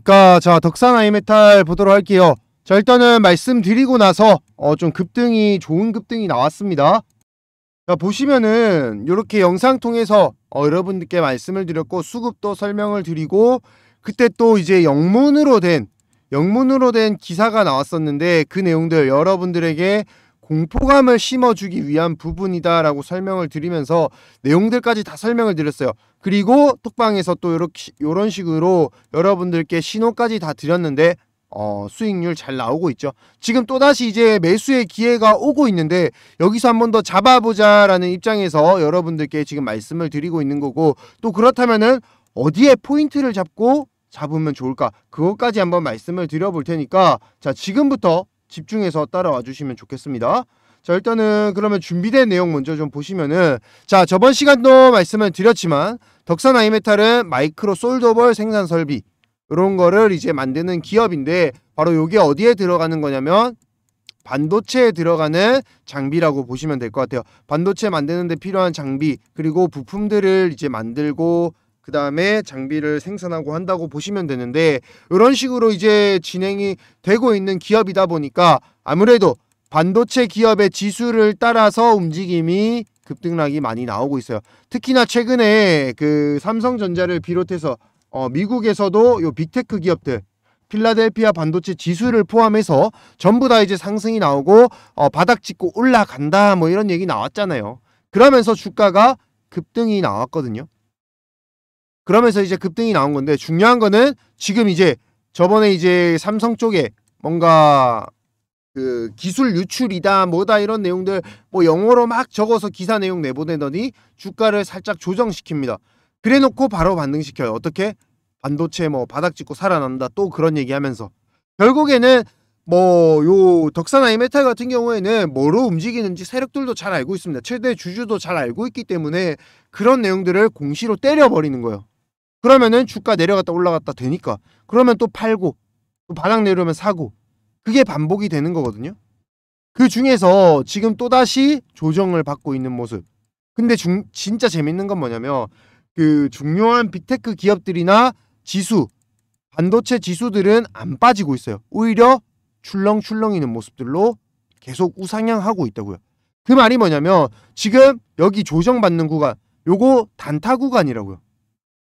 안녕하십니까. 그러니까 자, 덕산 아이메탈 보도록 할게요. 자, 일단은 말씀드리고 나서 어, 좀 급등이 좋은 급등이 나왔습니다. 자, 보시면은 이렇게 영상 통해서 어, 여러분들께 말씀을 드렸고 수급도 설명을 드리고 그때 또 이제 영문으로 된 영문으로 된 기사가 나왔었는데 그 내용들 여러분들에게 공포감을 심어주기 위한 부분이다라고 설명을 드리면서 내용들까지 다 설명을 드렸어요. 그리고 톡방에서 또 이렇게 이런 식으로 여러분들께 신호까지 다 드렸는데 어, 수익률 잘 나오고 있죠. 지금 또다시 이제 매수의 기회가 오고 있는데 여기서 한 번 더 잡아보자라는 입장에서 여러분들께 지금 말씀을 드리고 있는 거고 또 그렇다면은 어디에 포인트를 잡고 잡으면 좋을까 그것까지 한번 말씀을 드려볼 테니까 자 지금부터 집중해서 따라와 주시면 좋겠습니다. 자 일단은 그러면 준비된 내용 먼저 좀 보시면은 자 저번 시간도 말씀을 드렸지만 덕산 아이메탈은 마이크로 솔더볼 생산 설비 이런 거를 이제 만드는 기업인데 바로 이게 어디에 들어가는 거냐면 반도체에 들어가는 장비라고 보시면 될 것 같아요. 반도체 만드는데 필요한 장비 그리고 부품들을 이제 만들고 그 다음에 장비를 생산하고 한다고 보시면 되는데 이런 식으로 이제 진행이 되고 있는 기업이다 보니까 아무래도 반도체 기업의 지수를 따라서 움직임이 급등락이 많이 나오고 있어요. 특히나 최근에 그 삼성전자를 비롯해서 어 미국에서도 요 빅테크 기업들 필라델피아 반도체 지수를 포함해서 전부 다 이제 상승이 나오고 어 바닥 찍고 올라간다 뭐 이런 얘기 나왔잖아요. 그러면서 주가가 급등이 나왔거든요. 그러면서 이제 급등이 나온 건데 중요한 거는 지금 이제 저번에 이제 삼성 쪽에 뭔가 그 기술 유출이다 뭐다 이런 내용들 뭐 영어로 막 적어서 기사 내용 내보내더니 주가를 살짝 조정시킵니다. 그래놓고 바로 반등시켜요. 어떻게? 반도체 뭐 바닥 찍고 살아난다 또 그런 얘기하면서 결국에는 뭐 요 덕산아 이메탈 같은 경우에는 뭐로 움직이는지 세력들도 잘 알고 있습니다. 최대 주주도 잘 알고 있기 때문에 그런 내용들을 공시로 때려버리는 거예요. 그러면은 주가 내려갔다 올라갔다 되니까 그러면 또 팔고 또 바닥 내려오면 사고 그게 반복이 되는 거거든요. 그 중에서 지금 또다시 조정을 받고 있는 모습. 근데 중, 진짜 재밌는 건 뭐냐면 그 중요한 빅테크 기업들이나 지수, 반도체 지수들은 안 빠지고 있어요. 오히려 출렁출렁이는 모습들로 계속 우상향하고 있다고요. 그 말이 뭐냐면 지금 여기 조정받는 구간, 요거 단타 구간이라고요.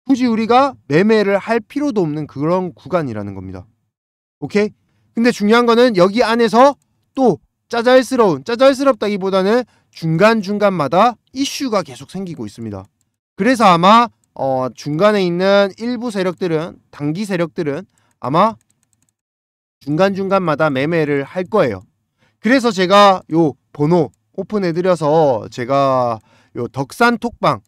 굳이 우리가 매매를 할 필요도 없는 그런 구간이라는 겁니다. 오케이? 근데 중요한 거는 여기 안에서 또 짜잘스러운, 짜잘스럽다기보다는 중간중간마다 이슈가 계속 생기고 있습니다. 그래서 아마 어, 중간에 있는 일부 세력들은, 단기 세력들은 아마 중간중간마다 매매를 할 거예요. 그래서 제가 요 번호 오픈해드려서 제가 요 덕산 톡방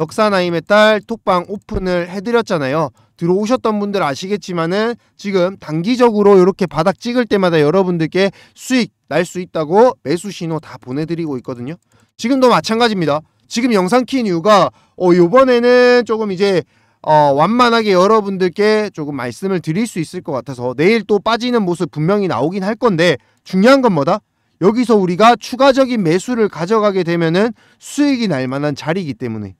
역사나임의딸 톡방 오픈을 해드렸잖아요. 들어오셨던 분들 아시겠지만은 지금 단기적으로 이렇게 바닥 찍을 때마다 여러분들께 수익 날 수 있다고 매수 신호 다 보내드리고 있거든요. 지금도 마찬가지입니다. 지금 영상 킨 이유가 어 요번에는 조금 이제 어, 완만하게 여러분들께 조금 말씀을 드릴 수 있을 것 같아서 내일 또 빠지는 모습 분명히 나오긴 할 건데 중요한 건 뭐다? 여기서 우리가 추가적인 매수를 가져가게 되면은 수익이 날 만한 자리이기 때문에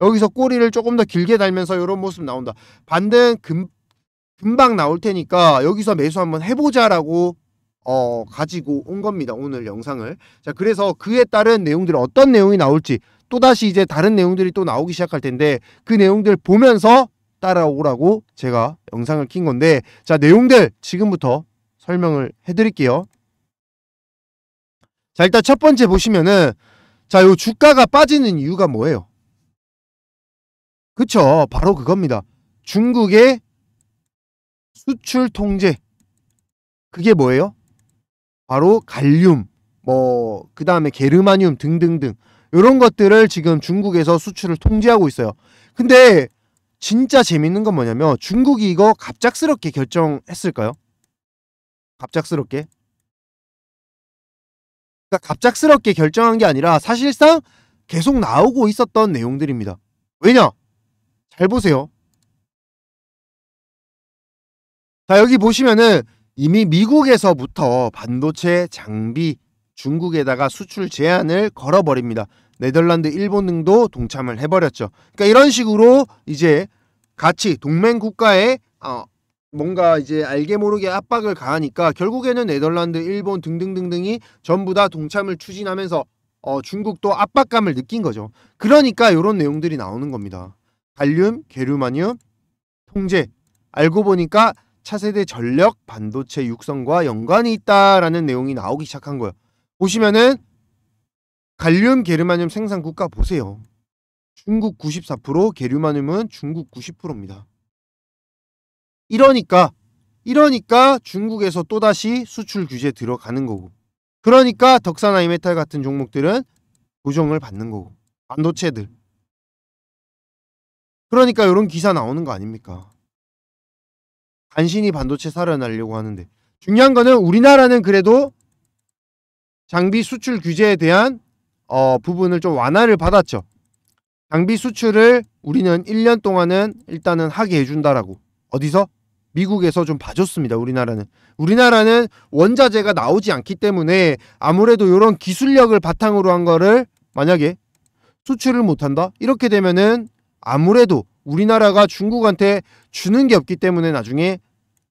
여기서 꼬리를 조금 더 길게 달면서 이런 모습 나온다. 반등 금, 금방 나올 테니까 여기서 매수 한번 해보자라고 어, 가지고 온 겁니다. 오늘 영상을. 자, 그래서 그에 따른 내용들이 어떤 내용이 나올지 또다시 이제 다른 내용들이 또 나오기 시작할 텐데 그 내용들 보면서 따라오라고 제가 영상을 킨 건데 자, 내용들 지금부터 설명을 해드릴게요. 자, 일단 첫 번째 보시면은 자, 요 주가가 빠지는 이유가 뭐예요? 그쵸 바로 그겁니다. 중국의 수출 통제 그게 뭐예요? 바로 갈륨 뭐 그다음에 게르마늄 등등등 이런 것들을 지금 중국에서 수출을 통제하고 있어요. 근데 진짜 재밌는 건 뭐냐면 중국이 이거 갑작스럽게 결정했을까요? 갑작스럽게 그러니까 갑작스럽게 결정한 게 아니라 사실상 계속 나오고 있었던 내용들입니다. 왜냐? 잘 보세요. 자, 여기 보시면은 이미 미국에서부터 반도체 장비 중국에다가 수출 제한을 걸어버립니다. 네덜란드, 일본 등도 동참을 해버렸죠. 그러니까 이런 식으로 이제 같이 동맹 국가에 어, 뭔가 이제 알게 모르게 압박을 가하니까 결국에는 네덜란드, 일본 등등등등이 전부 다 동참을 추진하면서 어, 중국도 압박감을 느낀 거죠. 그러니까 이런 내용들이 나오는 겁니다. 갈륨, 게르마늄, 통제. 알고 보니까 차세대 전력 반도체 육성과 연관이 있다라는 내용이 나오기 시작한 거예요. 보시면은 갈륨, 게르마늄 생산 국가 보세요. 중국 94%, 게르마늄은 중국 90%입니다. 이러니까 이러니까 중국에서 또다시 수출 규제 들어가는 거고. 그러니까 덕산 아이메탈 같은 종목들은 조정을 받는 거고. 반도체들 그러니까 이런 기사 나오는 거 아닙니까? 간신히 반도체 살아나려고 하는데 중요한 거는 우리나라는 그래도 장비 수출 규제에 대한 어, 부분을 좀 완화를 받았죠. 장비 수출을 우리는 1년 동안은 일단은 하게 해준다라고 어디서 미국에서 좀 봐줬습니다. 우리나라는 우리나라는 원자재가 나오지 않기 때문에 아무래도 이런 기술력을 바탕으로 한 거를 만약에 수출을 못한다 이렇게 되면은 아무래도 우리나라가 중국한테 주는 게 없기 때문에 나중에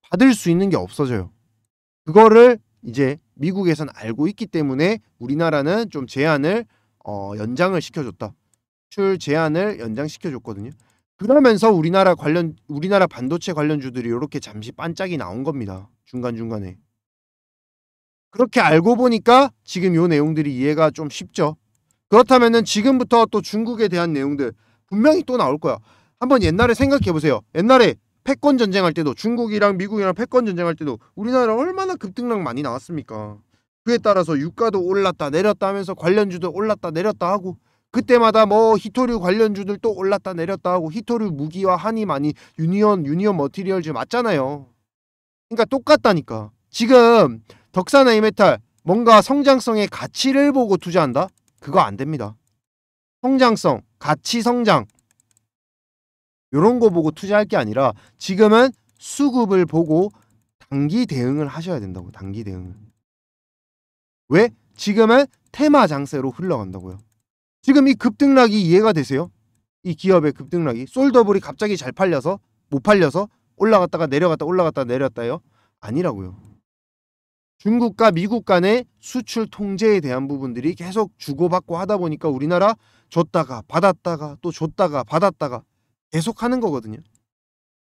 받을 수 있는 게 없어져요. 그거를 이제 미국에선 알고 있기 때문에 우리나라는 좀 제한을 어, 연장을 시켜줬다. 출 제한을 연장시켜줬거든요. 그러면서 우리나라 관련 우리나라 반도체 관련주들이 이렇게 잠시 반짝이 나온 겁니다. 중간중간에. 그렇게 알고 보니까 지금 요 내용들이 이해가 좀 쉽죠. 그렇다면은 지금부터 또 중국에 대한 내용들 분명히 또 나올 거야. 한번 옛날에 생각해 보세요. 옛날에 패권 전쟁할 때도 중국이랑 미국이랑 패권 전쟁할 때도 우리나라 얼마나 급등락 많이 나왔습니까? 그에 따라서 유가도 올랐다 내렸다 하면서 관련주도 올랐다 내렸다 하고 그때마다 뭐 히토류 관련주들 또 올랐다 내렸다 하고 히토류 무기와 한이 많이 유니언 유니언 머티리얼즈 맞잖아요. 그러니까 똑같다니까. 지금 덕산 에이메탈 뭔가 성장성의 가치를 보고 투자한다? 그거 안 됩니다. 성장성 가치 성장 이런 거 보고 투자할 게 아니라 지금은 수급을 보고 단기 대응을 하셔야 된다고 단기 대응을 왜? 지금은 테마 장세로 흘러간다고요 지금 이 급등락이 이해가 되세요? 이 기업의 급등락이 솔더블이 갑자기 잘 팔려서 못 팔려서 올라갔다가 내려갔다 올라갔다 내렸다요? 아니라고요 중국과 미국 간의 수출 통제에 대한 부분들이 계속 주고받고 하다 보니까 우리나라 줬다가 받았다가 또 줬다가 받았다가 계속 하는 거거든요.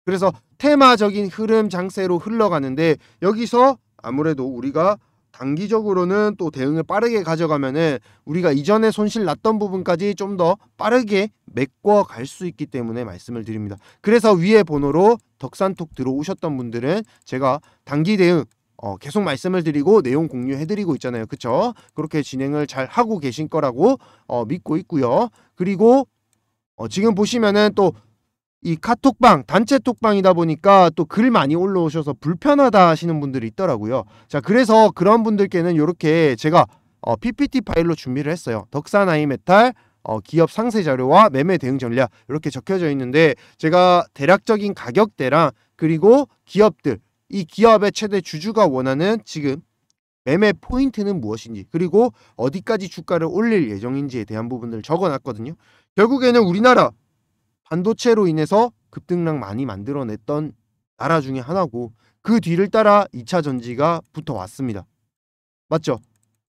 그래서 테마적인 흐름 장세로 흘러가는데 여기서 아무래도 우리가 단기적으로는 또 대응을 빠르게 가져가면은 우리가 이전에 손실 났던 부분까지 좀 더 빠르게 메꿔 갈 수 있기 때문에 말씀을 드립니다. 그래서 위에 번호로 덕산톡 들어오셨던 분들은 제가 단기 대응 어, 계속 말씀을 드리고 내용 공유해드리고 있잖아요. 그쵸? 그렇게 진행을 잘 하고 계신 거라고 어, 믿고 있고요. 그리고 어, 지금 보시면은 또 이 카톡방, 단체 톡방이다 보니까 또 글 많이 올라오셔서 불편하다 하시는 분들이 있더라고요. 자, 그래서 그런 분들께는 이렇게 제가 어, PPT 파일로 준비를 했어요. 덕산 아이메탈 어, 기업 상세 자료와 매매 대응 전략 이렇게 적혀져 있는데 제가 대략적인 가격대랑 그리고 기업들 이 기업의 최대 주주가 원하는 지금 매매 포인트는 무엇인지 그리고 어디까지 주가를 올릴 예정인지에 대한 부분을 적어놨거든요. 결국에는 우리나라 반도체로 인해서 급등락 많이 만들어냈던 나라 중에 하나고 그 뒤를 따라 2차 전지가 붙어왔습니다. 맞죠?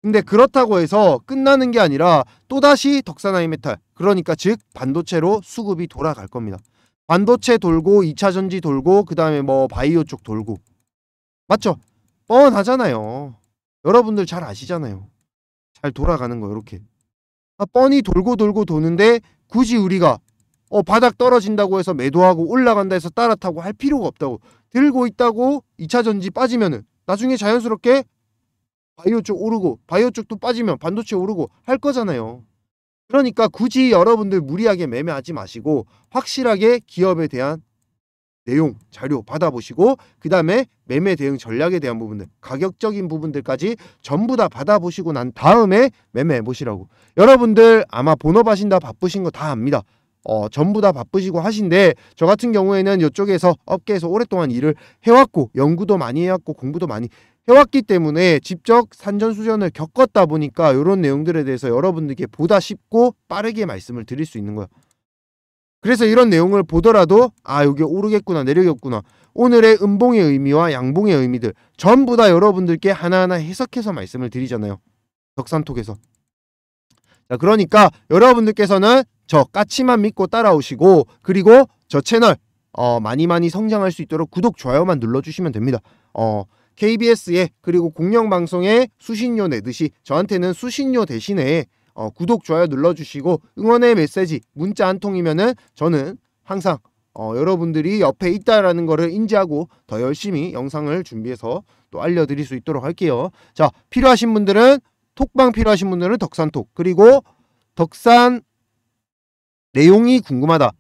근데 그렇다고 해서 끝나는 게 아니라 또다시 덕산아이메탈 그러니까 즉 반도체로 수급이 돌아갈 겁니다. 반도체 돌고 2차 전지 돌고 그다음에 뭐 바이오 쪽 돌고 맞죠? 뻔하잖아요. 여러분들 잘 아시잖아요. 잘 돌아가는 거 이렇게 아, 뻔히 돌고 돌고 도는데 굳이 우리가 어, 바닥 떨어진다고 해서 매도하고 올라간다 해서 따라타고 할 필요가 없다고 들고 있다고 2차 전지 빠지면은 나중에 자연스럽게 바이오 쪽 오르고 바이오 쪽도 빠지면 반도체 오르고 할 거잖아요. 그러니까 굳이 여러분들 무리하게 매매하지 마시고 확실하게 기업에 대한 내용, 자료 받아보시고 그 다음에 매매 대응 전략에 대한 부분들, 가격적인 부분들까지 전부 다 받아보시고 난 다음에 매매해 보시라고. 여러분들 아마 본업하신다 바쁘신 거 다 압니다. 어, 전부 다 바쁘시고 하신데 저 같은 경우에는 이쪽에서 업계에서 오랫동안 일을 해왔고 연구도 많이 해왔고 공부도 많이 해왔기 때문에 직접 산전수전을 겪었다 보니까 이런 내용들에 대해서 여러분들께 보다 쉽고 빠르게 말씀을 드릴 수 있는 거예요. 그래서 이런 내용을 보더라도 아 여기 오르겠구나 내리겠구나 오늘의 음봉의 의미와 양봉의 의미들 전부 다 여러분들께 하나하나 해석해서 말씀을 드리잖아요. 적산톡에서자 그러니까 여러분들께서는 저 까치만 믿고 따라오시고 그리고 저 채널 어, 많이 많이 성장할 수 있도록 구독 좋아요만 눌러주시면 됩니다. 어, KBS에 그리고 공영방송에 수신료 내듯이 저한테는 수신료 대신에 어, 구독, 좋아요 눌러주시고 응원의 메시지 문자 한 통이면은 저는 항상 어, 여러분들이 옆에 있다라는 거를 인지하고 더 열심히 영상을 준비해서 또 알려드릴 수 있도록 할게요. 자, 필요하신 분들은 톡방 필요하신 분들은 덕산톡 그리고 덕산 내용이 궁금하다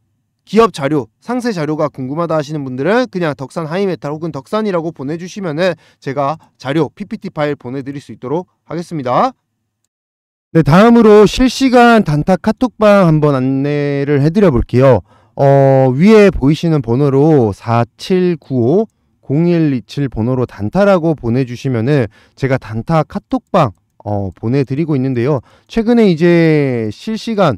기업 자료, 상세 자료가 궁금하다 하시는 분들은 그냥 덕산 하이메탈 혹은 덕산이라고 보내주시면은 제가 자료 PPT 파일 보내드릴 수 있도록 하겠습니다. 네, 다음으로 실시간 단타 카톡방 한번 안내를 해드려 볼게요. 어, 위에 보이시는 번호로 4795 0127 번호로 단타라고 보내주시면은 제가 단타 카톡방 어, 보내드리고 있는데요. 최근에 이제 실시간